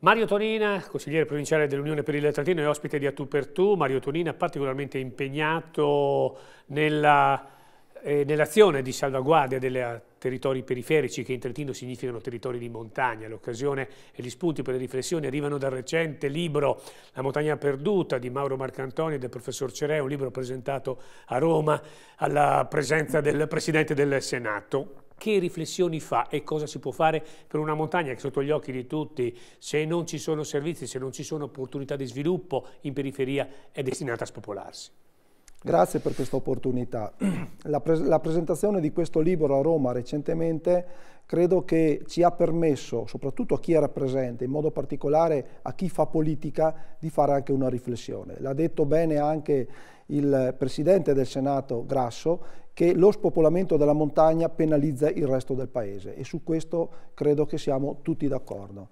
Mario Tonina, consigliere provinciale dell'Unione per il Latino e ospite di A Tu per Tu. Mario Tonina particolarmente impegnato nella eh, nell'azione di salvaguardia dei eh, territori periferici, che in Trentino significano territori di montagna, l'occasione e gli spunti per le riflessioni arrivano dal recente libro La montagna perduta di Mauro Marcantoni e del professor Cereo, un libro presentato a Roma alla presenza del Presidente del Senato che riflessioni fa e cosa si può fare per una montagna che sotto gli occhi di tutti, se non ci sono servizi, se non ci sono opportunità di sviluppo in periferia, è destinata a spopolarsi. Grazie per questa opportunità. La, pre la, presentazione di questo libro a Roma recentemente credo che ci ha permesso, soprattutto a chi era presente, in modo particolare a chi fa politica, di fare anche una riflessione. L'ha detto bene anche il Presidente del Senato Grasso che lo spopolamento della montagna penalizza il resto del Paese e su questo credo che siamo tutti d'accordo.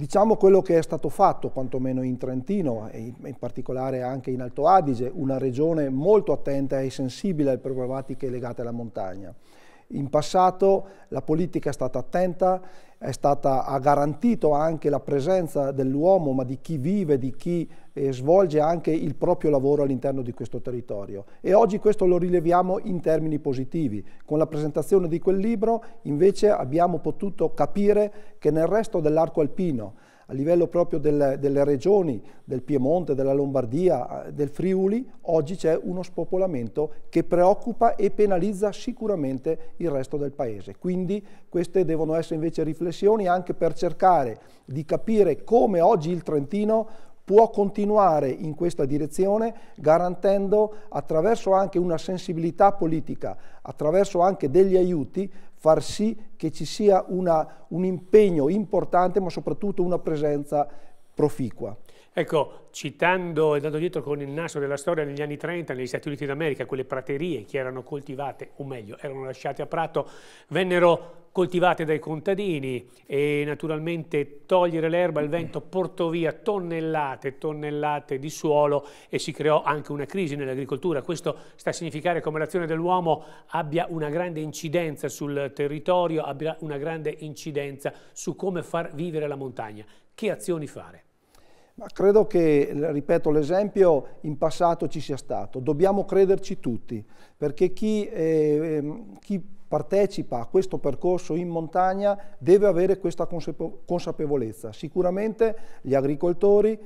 Diciamo quello che è stato fatto, quantomeno in Trentino e in particolare anche in Alto Adige, una regione molto attenta e sensibile alle problematiche legate alla montagna. In passato la politica è stata attenta, è stata, ha garantito anche la presenza dell'uomo, ma di chi vive, di chi eh, svolge anche il proprio lavoro all'interno di questo territorio. E oggi questo lo rileviamo in termini positivi. Con la presentazione di quel libro invece abbiamo potuto capire che nel resto dell'arco alpino, a livello proprio delle, delle regioni, del Piemonte, della Lombardia, eh, del Friuli, oggi c'è uno spopolamento che preoccupa e penalizza sicuramente il resto del paese. Quindi queste devono essere invece riflessioni anche per cercare di capire come oggi il Trentino può continuare in questa direzione garantendo attraverso anche una sensibilità politica, attraverso anche degli aiuti, far sì che ci sia una, un impegno importante ma soprattutto una presenza proficua. Ecco, citando e andando dietro con il naso della storia negli anni 30 negli Stati Uniti d'America, quelle praterie che erano coltivate, o meglio, erano lasciate a prato, vennero coltivate dai contadini e naturalmente togliere l'erba, il vento portò via tonnellate e tonnellate di suolo e si creò anche una crisi nell'agricoltura. Questo sta a significare come l'azione dell'uomo abbia una grande incidenza sul territorio, abbia una grande incidenza su come far vivere la montagna. Che azioni fare? Ma credo che, ripeto, l'esempio in passato ci sia stato. Dobbiamo crederci tutti, perché chi, eh, chi partecipa a questo percorso in montagna deve avere questa consapevolezza. Sicuramente gli agricoltori,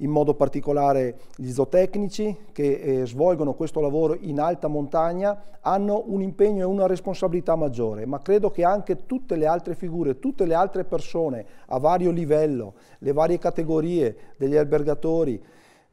in modo particolare gli zootecnici che eh, svolgono questo lavoro in alta montagna hanno un impegno e una responsabilità maggiore, ma credo che anche tutte le altre figure, tutte le altre persone a vario livello, le varie categorie degli albergatori,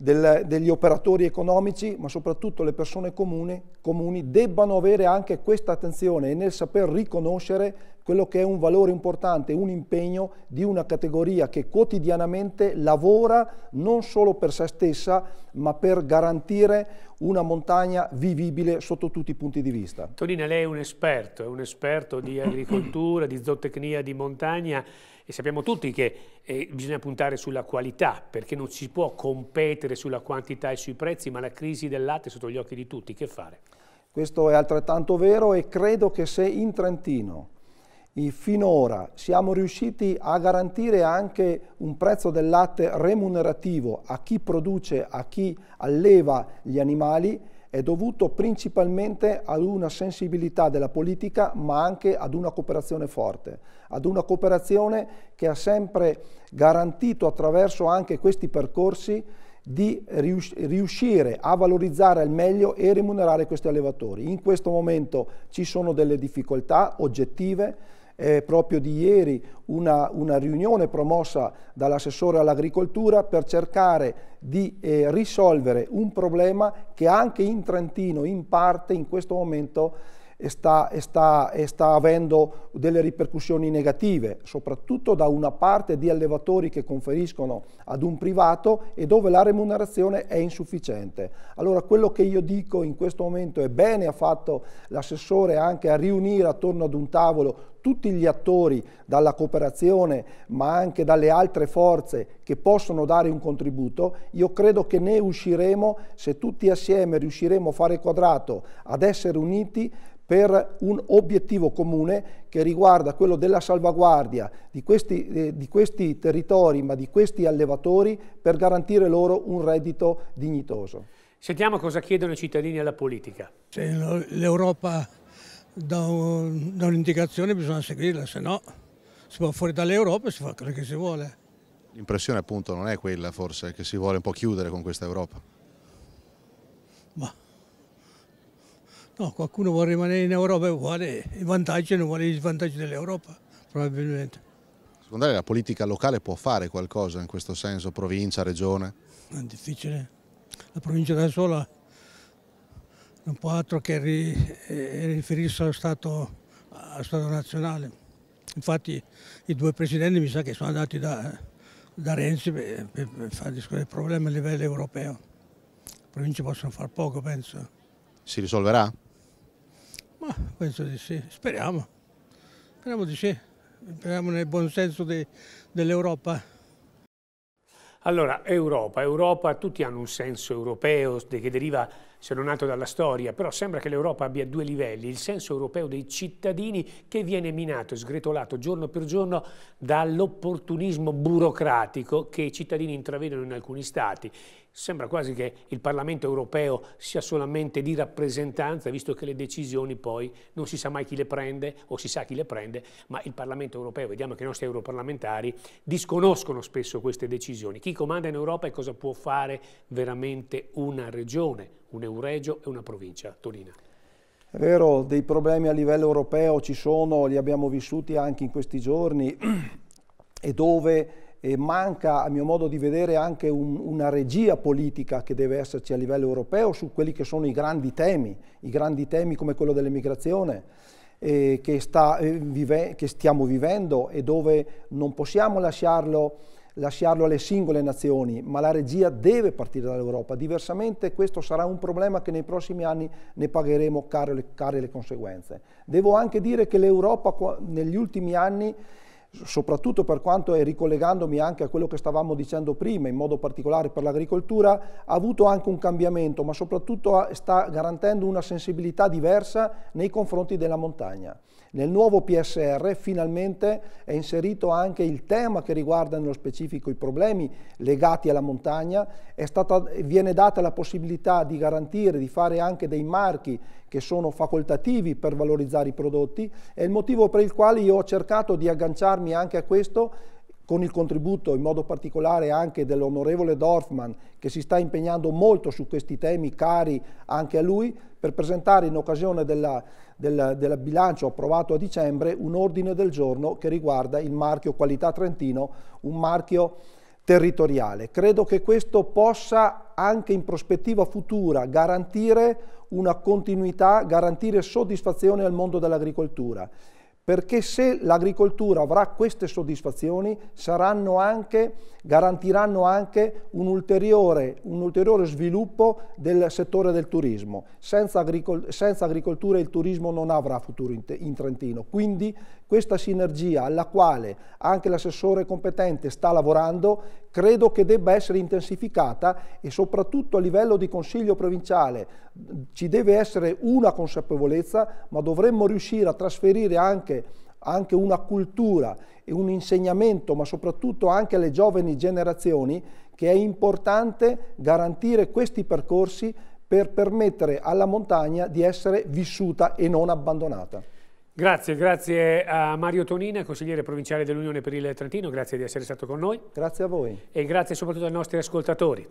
del, degli operatori economici, ma soprattutto le persone comuni, comuni debbano avere anche questa attenzione e nel saper riconoscere quello che è un valore importante, un impegno di una categoria che quotidianamente lavora non solo per se stessa, ma per garantire una montagna vivibile sotto tutti i punti di vista. Tonina, lei è un esperto, è un esperto di agricoltura, di zootecnia, di montagna. E sappiamo tutti che eh, bisogna puntare sulla qualità, perché non si può competere sulla quantità e sui prezzi, ma la crisi del latte è sotto gli occhi di tutti. Che fare? Questo è altrettanto vero e credo che se in Trentino finora siamo riusciti a garantire anche un prezzo del latte remunerativo a chi produce, a chi alleva gli animali, è dovuto principalmente ad una sensibilità della politica ma anche ad una cooperazione forte, ad una cooperazione che ha sempre garantito attraverso anche questi percorsi di riuscire a valorizzare al meglio e remunerare questi allevatori. In questo momento ci sono delle difficoltà oggettive, eh, proprio di ieri una, una riunione promossa dall'assessore all'agricoltura per cercare di eh, risolvere un problema che anche in Trentino in parte in questo momento eh, sta, eh, sta, eh, sta avendo delle ripercussioni negative, soprattutto da una parte di allevatori che conferiscono ad un privato e dove la remunerazione è insufficiente. Allora quello che io dico in questo momento è bene ha fatto l'assessore anche a riunire attorno ad un tavolo tutti gli attori dalla cooperazione ma anche dalle altre forze che possono dare un contributo, io credo che ne usciremo se tutti assieme riusciremo a fare quadrato, ad essere uniti per un obiettivo comune che riguarda quello della salvaguardia di questi, eh, di questi, territori, ma di questi allevatori, per garantire loro un reddito dignitoso. Sentiamo cosa chiedono i cittadini alla politica. Se cioè, l'Europa da, un, da un'indicazione bisogna seguirla, se no si va fuori dall'Europa e si fa quello che si vuole. L'impressione appunto non è quella forse, che si vuole un po' chiudere con questa Europa? Ma no, qualcuno vuole rimanere in Europa e vuole i vantaggi e non vuole gli svantaggi dell'Europa, probabilmente. Secondo lei la politica locale può fare qualcosa in questo senso, provincia, regione? È difficile, la provincia da sola non può altro che eh, riferirsi allo stato, allo stato nazionale. Infatti i due presidenti mi sa che sono andati da, da Renzi per, per, per far discutere il problema a livello europeo. Le province possono far poco, penso. Si risolverà? Ma penso di sì, speriamo. Speriamo di sì, speriamo nel buon senso dell'Europa. Allora, Europa, Europa, tutti hanno un senso europeo che deriva, se non altro, dalla storia, però sembra che l'Europa abbia due livelli, il senso europeo dei cittadini che viene minato, e sgretolato giorno per giorno dall'opportunismo burocratico che i cittadini intravedono in alcuni stati Sembra quasi che il Parlamento europeo sia solamente di rappresentanza, visto che le decisioni poi non si sa mai chi le prende o si sa chi le prende, ma il Parlamento europeo, vediamo che i nostri europarlamentari disconoscono spesso queste decisioni. Chi comanda in Europa e cosa può fare veramente una regione, un euregio e una provincia? Torina. È vero, dei problemi a livello europeo ci sono, li abbiamo vissuti anche in questi giorni e dove e manca a mio modo di vedere anche un, una regia politica che deve esserci a livello europeo su quelli che sono i grandi temi, i grandi temi come quello dell'immigrazione eh, che, sta, eh, vive, che stiamo vivendo e dove non possiamo lasciarlo, lasciarlo alle singole nazioni, ma la regia deve partire dall'Europa, diversamente questo sarà un problema che nei prossimi anni ne pagheremo care le, care le conseguenze. Devo anche dire che l'Europa negli ultimi anni soprattutto per quanto, è ricollegandomi anche a quello che stavamo dicendo prima, in modo particolare per l'agricoltura, ha avuto anche un cambiamento, ma soprattutto sta garantendo una sensibilità diversa nei confronti della montagna. Nel nuovo PSR finalmente è inserito anche il tema che riguarda nello specifico i problemi legati alla montagna, stata, viene data la possibilità di garantire, di fare anche dei marchi che sono facoltativi per valorizzare i prodotti, è il motivo per il quale io ho cercato di agganciarmi anche a questo con il contributo in modo particolare anche dell'onorevole Dorfman che si sta impegnando molto su questi temi cari anche a lui per presentare in occasione della, della, della bilancio approvato a dicembre un ordine del giorno che riguarda il marchio qualità trentino, un marchio territoriale. Credo che questo possa anche in prospettiva futura garantire una continuità, garantire soddisfazione al mondo dell'agricoltura perché se l'agricoltura avrà queste soddisfazioni anche, garantiranno anche un ulteriore, un ulteriore, sviluppo del settore del turismo. Senza, agricol senza agricoltura il turismo non avrà futuro in, in Trentino, quindi questa sinergia alla quale anche l'assessore competente sta lavorando credo che debba essere intensificata e soprattutto a livello di Consiglio provinciale ci deve essere una consapevolezza ma dovremmo riuscire a trasferire anche anche, anche una cultura e un insegnamento, ma soprattutto anche alle giovani generazioni, che è importante garantire questi percorsi per permettere alla montagna di essere vissuta e non abbandonata. Grazie, grazie a Mario Tonina, consigliere provinciale dell'Unione per il Trentino, grazie di essere stato con noi. Grazie a voi. E grazie soprattutto ai nostri ascoltatori.